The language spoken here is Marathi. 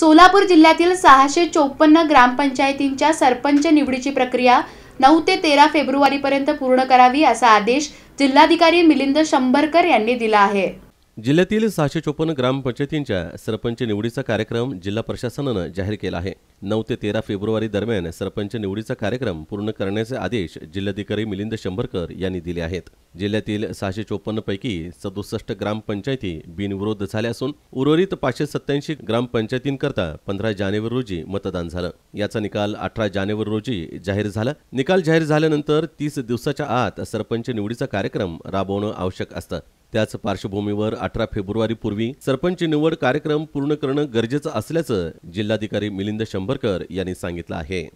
सोलापूर जिल्ह्यातील सहाशे चोपन्न ग्रामपंचायतींच्या सरपंच निवडीची प्रक्रिया नऊ ते तेरा फेब्रुवारीपर्यंत पूर्ण करावी असा आदेश जिल्हाधिकारी मिलिंद शंभरकर यांनी दिला आहे जिल्ह्यातील सहाशे चोपन्न ग्रामपंचायतींच्या सरपंच निवडीचा कार्यक्रम जिल्हा प्रशासनानं जाहीर केला आहे नऊ ते तेरा फेब्रुवारी दरम्यान सरपंच निवडीचा कार्यक्रम पूर्ण करण्याचे आदेश जिल्हाधिकारी मिलिंद शंभरकर यांनी दिले आहेत जिल्ह्यातील सहाशे चोपन्नपैकी सदुसष्ट ग्रामपंचायती बिनविरोध झाल्या असून उर्वरित पाचशे सत्याऐंशी ग्रामपंचायतींकरता पंधरा जानेवारी रोजी मतदान झालं याचा निकाल अठरा जानेवारी रोजी जाहीर झाला निकाल जाहीर झाल्यानंतर तीस दिवसाच्या आत सरपंच निवडीचा कार्यक्रम राबवणं आवश्यक असतं त्याच पार्श्वभूमीवर अठरा फेब्रुवारीपूर्वी सरपंच निवड कार्यक्रम पूर्ण करणं गरजेचं असल्याचं जिल्हाधिकारी मिलिंद शंभरकर यांनी सांगितलं आहे